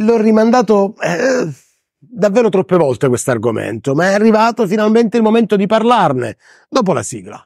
L'ho rimandato eh, davvero troppe volte questo argomento, ma è arrivato finalmente il momento di parlarne, dopo la sigla.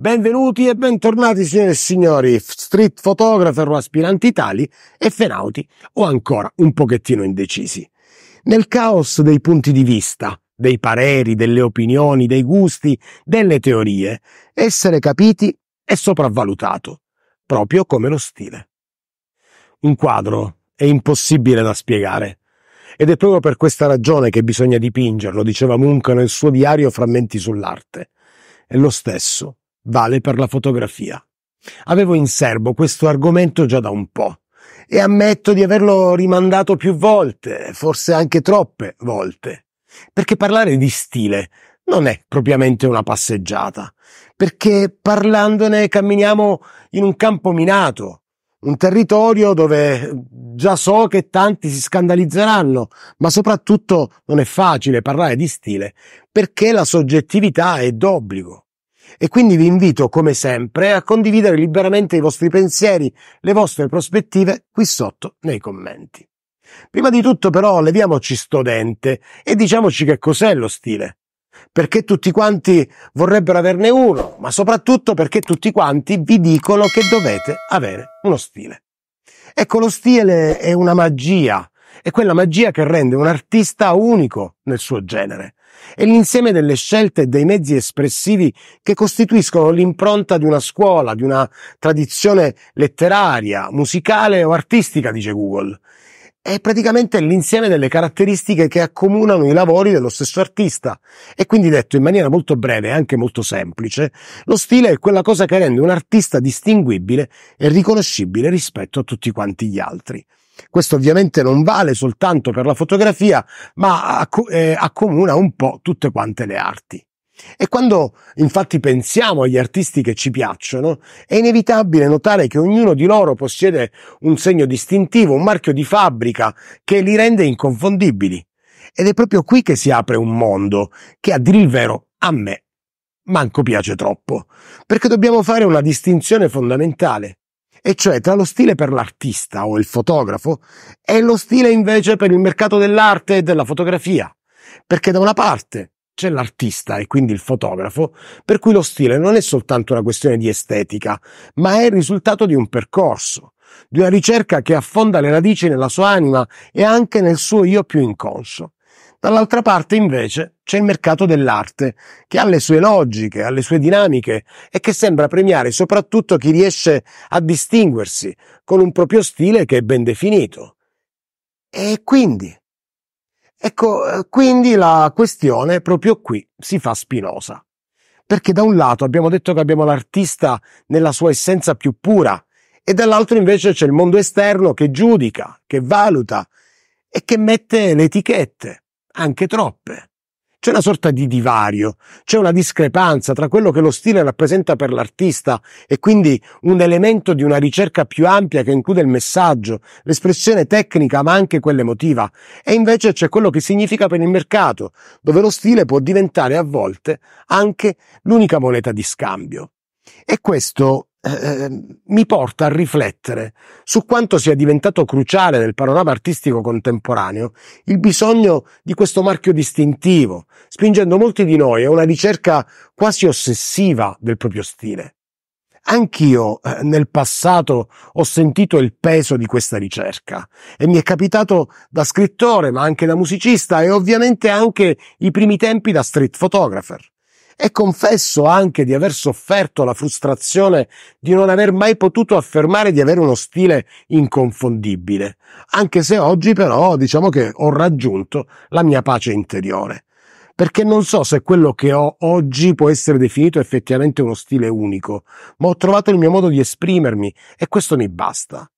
Benvenuti e bentornati signore e signori, street photographer o aspiranti tali e fenauti o ancora un pochettino indecisi. Nel caos dei punti di vista, dei pareri, delle opinioni, dei gusti, delle teorie, essere capiti è sopravvalutato, proprio come lo stile. Un quadro è impossibile da spiegare. Ed è proprio per questa ragione che bisogna dipingerlo, diceva Munch nel suo diario Frammenti sull'arte. È lo stesso vale per la fotografia. Avevo in serbo questo argomento già da un po' e ammetto di averlo rimandato più volte, forse anche troppe volte, perché parlare di stile non è propriamente una passeggiata, perché parlandone camminiamo in un campo minato, un territorio dove già so che tanti si scandalizzeranno, ma soprattutto non è facile parlare di stile, perché la soggettività è d'obbligo e quindi vi invito come sempre a condividere liberamente i vostri pensieri, le vostre prospettive qui sotto nei commenti. Prima di tutto però leviamoci sto dente e diciamoci che cos'è lo stile. Perché tutti quanti vorrebbero averne uno, ma soprattutto perché tutti quanti vi dicono che dovete avere uno stile. Ecco, lo stile è una magia, è quella magia che rende un artista unico nel suo genere. È l'insieme delle scelte e dei mezzi espressivi che costituiscono l'impronta di una scuola, di una tradizione letteraria, musicale o artistica, dice Google. È praticamente l'insieme delle caratteristiche che accomunano i lavori dello stesso artista. E quindi detto in maniera molto breve e anche molto semplice, lo stile è quella cosa che rende un artista distinguibile e riconoscibile rispetto a tutti quanti gli altri. Questo ovviamente non vale soltanto per la fotografia, ma acc- eh, accomuna un po' tutte quante le arti. E quando infatti pensiamo agli artisti che ci piacciono, è inevitabile notare che ognuno di loro possiede un segno distintivo, un marchio di fabbrica che li rende inconfondibili. Ed è proprio qui che si apre un mondo che, a dire il vero, a me manco piace troppo, perché dobbiamo fare una distinzione fondamentale e cioè tra lo stile per l'artista o il fotografo e lo stile invece per il mercato dell'arte e della fotografia. Perché da una parte c'è l'artista e quindi il fotografo, per cui lo stile non è soltanto una questione di estetica, ma è il risultato di un percorso, di una ricerca che affonda le radici nella sua anima e anche nel suo io più inconscio. Dall'altra parte, invece, c'è il mercato dell'arte, che ha le sue logiche, ha le sue dinamiche e che sembra premiare soprattutto chi riesce a distinguersi con un proprio stile che è ben definito. E quindi? Ecco, quindi la questione proprio qui si fa spinosa. Perché da un lato abbiamo detto che abbiamo l'artista nella sua essenza più pura e dall'altro invece c'è il mondo esterno che giudica, che valuta e che mette le etichette anche troppe. C'è una sorta di divario, c'è una discrepanza tra quello che lo stile rappresenta per l'artista e quindi un elemento di una ricerca più ampia che include il messaggio, l'espressione tecnica ma anche quella emotiva, e invece c'è quello che significa per il mercato, dove lo stile può diventare a volte anche l'unica moneta di scambio. E questo eh, ehm, mi porta a riflettere su quanto sia diventato cruciale nel panorama artistico contemporaneo il bisogno di questo marchio distintivo, spingendo molti di noi a una ricerca quasi ossessiva del proprio stile. Anch'io eh, nel passato ho sentito il peso di questa ricerca e mi è capitato da scrittore ma anche da musicista e ovviamente anche i primi tempi da street photographer e confesso anche di aver sofferto la frustrazione di non aver mai potuto affermare di avere uno stile inconfondibile, anche se oggi però diciamo che ho raggiunto la mia pace interiore perché non so se quello che ho oggi può essere definito effettivamente uno stile unico, ma ho trovato il mio modo di esprimermi e questo mi basta.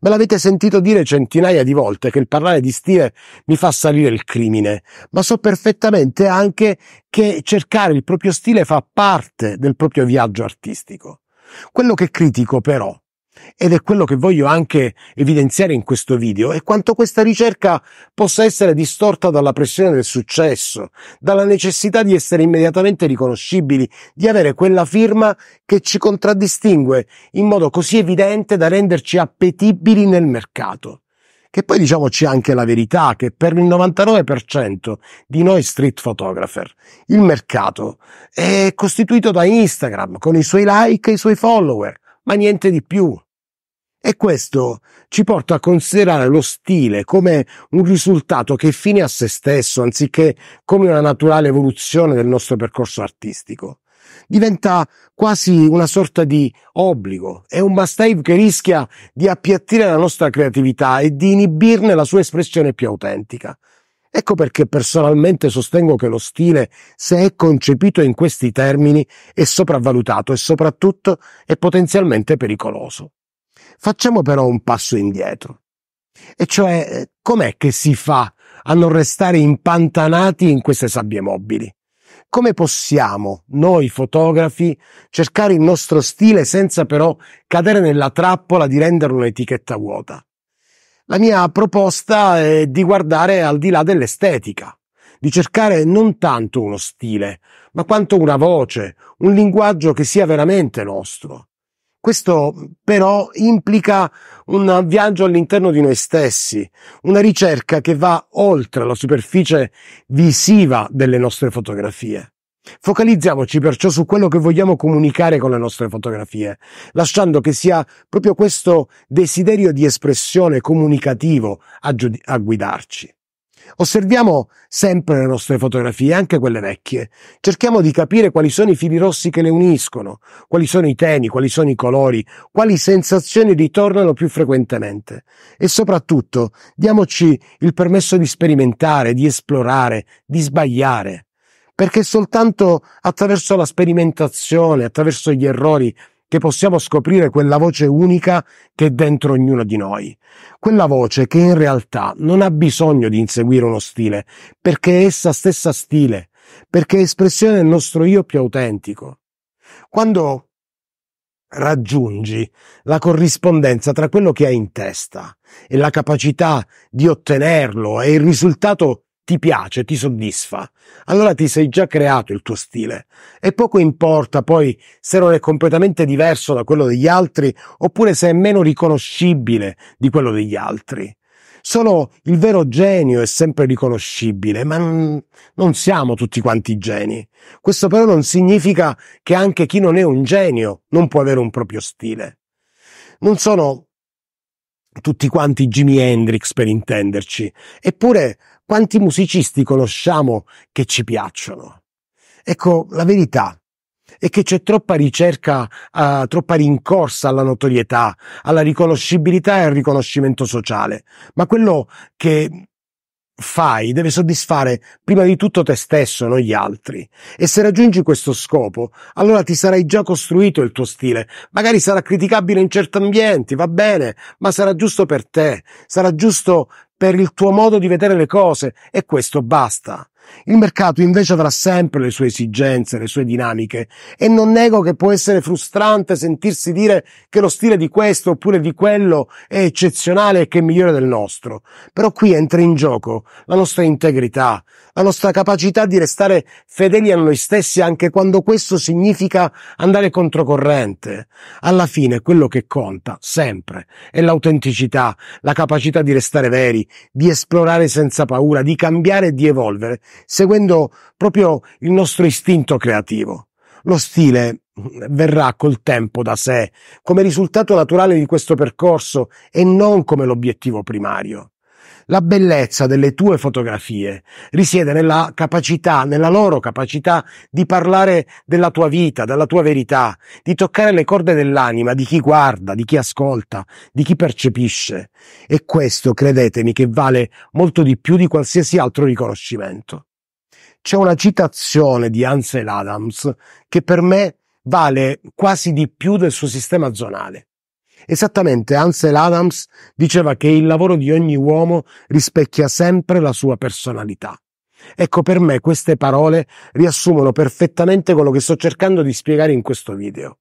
Me l'avete sentito dire centinaia di volte che il parlare di stile mi fa salire il crimine, ma so perfettamente anche che cercare il proprio stile fa parte del proprio viaggio artistico. Quello che critico però ed è quello che voglio anche evidenziare in questo video, è quanto questa ricerca possa essere distorta dalla pressione del successo, dalla necessità di essere immediatamente riconoscibili, di avere quella firma che ci contraddistingue in modo così evidente da renderci appetibili nel mercato. Che poi diciamoci anche la verità che per il 99% di noi street photographer il mercato è costituito da Instagram con i suoi like e i suoi follower, ma niente di più. E questo ci porta a considerare lo stile come un risultato che è fine a se stesso, anziché come una naturale evoluzione del nostro percorso artistico. Diventa quasi una sorta di obbligo, è un must-have che rischia di appiattire la nostra creatività e di inibirne la sua espressione più autentica. Ecco perché personalmente sostengo che lo stile, se è concepito in questi termini, è sopravvalutato e soprattutto è potenzialmente pericoloso. Facciamo però un passo indietro. E cioè, eh, com'è che si fa a non restare impantanati in queste sabbie mobili? Come possiamo, noi fotografi, cercare il nostro stile senza però cadere nella trappola di rendere un'etichetta vuota? La mia proposta è di guardare al di là dell'estetica, di cercare non tanto uno stile, ma quanto una voce, un linguaggio che sia veramente nostro. Questo però implica un viaggio all'interno di noi stessi, una ricerca che va oltre la superficie visiva delle nostre fotografie. Focalizziamoci perciò su quello che vogliamo comunicare con le nostre fotografie, lasciando che sia proprio questo desiderio di espressione comunicativo a, giud- a guidarci. Osserviamo sempre le nostre fotografie, anche quelle vecchie. Cerchiamo di capire quali sono i fili rossi che le uniscono, quali sono i temi, quali sono i colori, quali sensazioni ritornano più frequentemente. E soprattutto diamoci il permesso di sperimentare, di esplorare, di sbagliare. Perché soltanto attraverso la sperimentazione, attraverso gli errori, che possiamo scoprire quella voce unica che è dentro ognuno di noi. Quella voce che in realtà non ha bisogno di inseguire uno stile, perché è essa stessa stile, perché è espressione del nostro io più autentico. Quando raggiungi la corrispondenza tra quello che hai in testa e la capacità di ottenerlo e il risultato ti piace, ti soddisfa, allora ti sei già creato il tuo stile e poco importa poi se non è completamente diverso da quello degli altri oppure se è meno riconoscibile di quello degli altri. Solo il vero genio è sempre riconoscibile, ma non siamo tutti quanti geni. Questo però non significa che anche chi non è un genio non può avere un proprio stile. Non sono tutti quanti Jimi Hendrix per intenderci, eppure quanti musicisti conosciamo che ci piacciono? Ecco, la verità è che c'è troppa ricerca, eh, troppa rincorsa alla notorietà, alla riconoscibilità e al riconoscimento sociale. Ma quello che fai deve soddisfare prima di tutto te stesso, non gli altri. E se raggiungi questo scopo, allora ti sarai già costruito il tuo stile. Magari sarà criticabile in certi ambienti, va bene, ma sarà giusto per te, sarà giusto per il tuo modo di vedere le cose e questo basta. Il mercato invece avrà sempre le sue esigenze, le sue dinamiche e non nego che può essere frustrante sentirsi dire che lo stile di questo oppure di quello è eccezionale e che è migliore del nostro. Però qui entra in gioco la nostra integrità, la nostra capacità di restare fedeli a noi stessi anche quando questo significa andare controcorrente. Alla fine quello che conta sempre è l'autenticità, la capacità di restare veri, di esplorare senza paura, di cambiare e di evolvere seguendo proprio il nostro istinto creativo. Lo stile verrà col tempo da sé, come risultato naturale di questo percorso e non come l'obiettivo primario. La bellezza delle tue fotografie risiede nella capacità, nella loro capacità di parlare della tua vita, della tua verità, di toccare le corde dell'anima di chi guarda, di chi ascolta, di chi percepisce. E questo, credetemi, che vale molto di più di qualsiasi altro riconoscimento c'è una citazione di Ansel Adams che per me vale quasi di più del suo sistema zonale. Esattamente, Ansel Adams diceva che il lavoro di ogni uomo rispecchia sempre la sua personalità. Ecco, per me queste parole riassumono perfettamente quello che sto cercando di spiegare in questo video.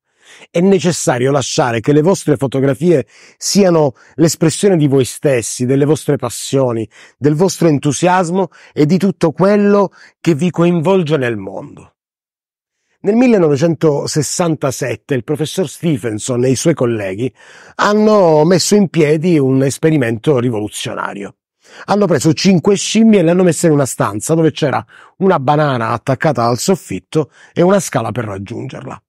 È necessario lasciare che le vostre fotografie siano l'espressione di voi stessi, delle vostre passioni, del vostro entusiasmo e di tutto quello che vi coinvolge nel mondo. Nel 1967 il professor Stephenson e i suoi colleghi hanno messo in piedi un esperimento rivoluzionario. Hanno preso cinque scimmie e le hanno messe in una stanza dove c'era una banana attaccata al soffitto e una scala per raggiungerla.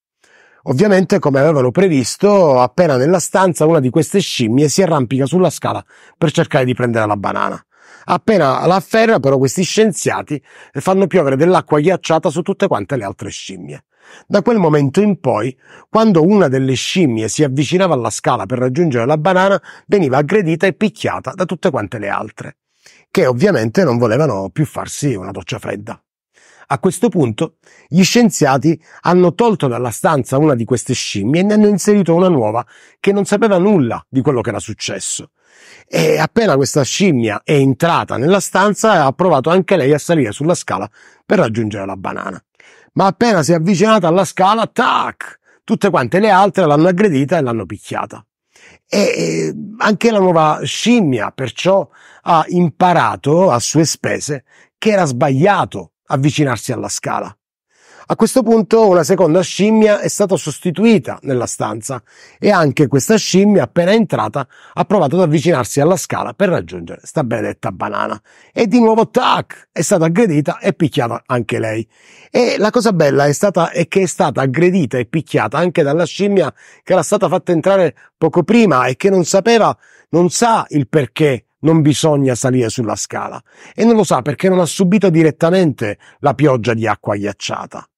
Ovviamente, come avevano previsto, appena nella stanza una di queste scimmie si arrampica sulla scala per cercare di prendere la banana. Appena la afferra, però, questi scienziati fanno piovere dell'acqua ghiacciata su tutte quante le altre scimmie. Da quel momento in poi, quando una delle scimmie si avvicinava alla scala per raggiungere la banana, veniva aggredita e picchiata da tutte quante le altre, che ovviamente non volevano più farsi una doccia fredda. A questo punto gli scienziati hanno tolto dalla stanza una di queste scimmie e ne hanno inserito una nuova che non sapeva nulla di quello che era successo. E appena questa scimmia è entrata nella stanza ha provato anche lei a salire sulla scala per raggiungere la banana. Ma appena si è avvicinata alla scala, tac! Tutte quante le altre l'hanno aggredita e l'hanno picchiata. E anche la nuova scimmia perciò ha imparato a sue spese che era sbagliato avvicinarsi alla scala. A questo punto una seconda scimmia è stata sostituita nella stanza e anche questa scimmia appena entrata ha provato ad avvicinarsi alla scala per raggiungere sta benedetta banana e di nuovo tac è stata aggredita e picchiata anche lei. E la cosa bella è stata è che è stata aggredita e picchiata anche dalla scimmia che era stata fatta entrare poco prima e che non sapeva, non sa il perché non bisogna salire sulla scala e non lo sa perché non ha subito direttamente la pioggia di acqua ghiacciata.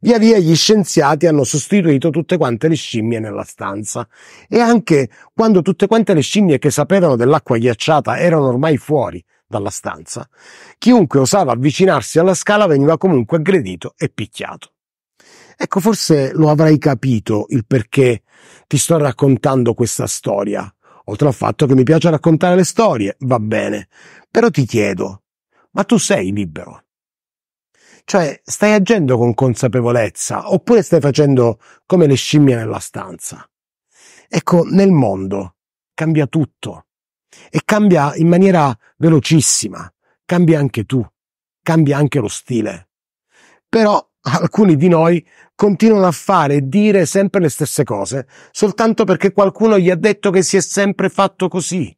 Via via gli scienziati hanno sostituito tutte quante le scimmie nella stanza e anche quando tutte quante le scimmie che sapevano dell'acqua ghiacciata erano ormai fuori dalla stanza, chiunque osava avvicinarsi alla scala veniva comunque aggredito e picchiato. Ecco, forse lo avrai capito il perché ti sto raccontando questa storia, Oltre al fatto che mi piace raccontare le storie, va bene. Però ti chiedo, ma tu sei libero? Cioè, stai agendo con consapevolezza oppure stai facendo come le scimmie nella stanza? Ecco, nel mondo cambia tutto e cambia in maniera velocissima. Cambia anche tu, cambia anche lo stile. Però alcuni di noi continuano a fare e dire sempre le stesse cose, soltanto perché qualcuno gli ha detto che si è sempre fatto così.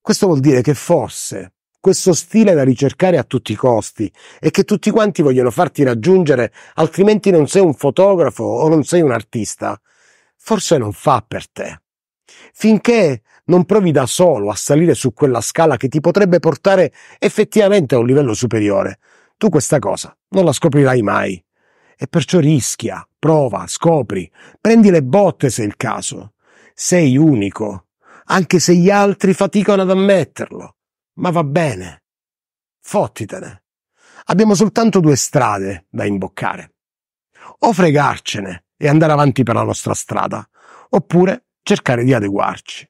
Questo vuol dire che forse questo stile da ricercare a tutti i costi e che tutti quanti vogliono farti raggiungere, altrimenti non sei un fotografo o non sei un artista. Forse non fa per te. Finché non provi da solo a salire su quella scala che ti potrebbe portare effettivamente a un livello superiore, tu questa cosa non la scoprirai mai. E perciò rischia, prova, scopri, prendi le botte se è il caso. Sei unico, anche se gli altri faticano ad ammetterlo. Ma va bene. Fottitene. Abbiamo soltanto due strade da imboccare. O fregarcene e andare avanti per la nostra strada, oppure cercare di adeguarci.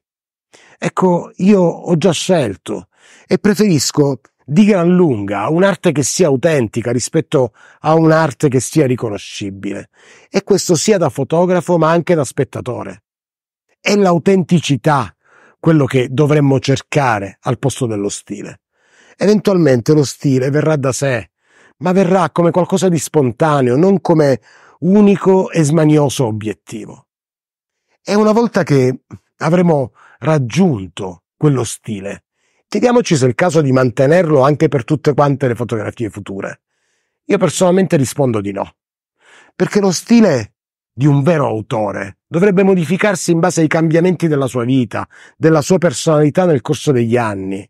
Ecco, io ho già scelto e preferisco di gran lunga un'arte che sia autentica rispetto a un'arte che sia riconoscibile. E questo sia da fotografo ma anche da spettatore. È l'autenticità quello che dovremmo cercare al posto dello stile. Eventualmente lo stile verrà da sé, ma verrà come qualcosa di spontaneo, non come unico e smanioso obiettivo. E una volta che avremo raggiunto quello stile, chiediamoci se è il caso di mantenerlo anche per tutte quante le fotografie future. Io personalmente rispondo di no, perché lo stile di un vero autore dovrebbe modificarsi in base ai cambiamenti della sua vita, della sua personalità nel corso degli anni.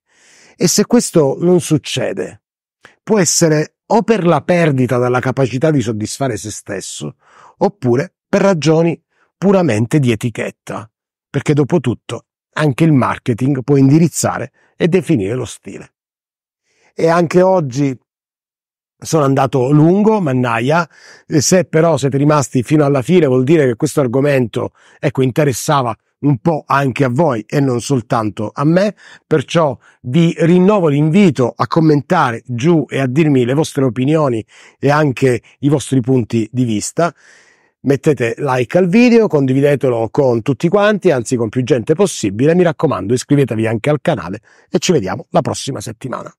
E se questo non succede, può essere o per la perdita della capacità di soddisfare se stesso, oppure per ragioni puramente di etichetta, perché dopo tutto anche il marketing può indirizzare e definire lo stile. E anche oggi sono andato lungo, mannaia, se però siete rimasti fino alla fine vuol dire che questo argomento ecco, interessava un po' anche a voi e non soltanto a me, perciò vi rinnovo l'invito a commentare giù e a dirmi le vostre opinioni e anche i vostri punti di vista. Mettete like al video, condividetelo con tutti quanti, anzi con più gente possibile. Mi raccomando, iscrivetevi anche al canale e ci vediamo la prossima settimana.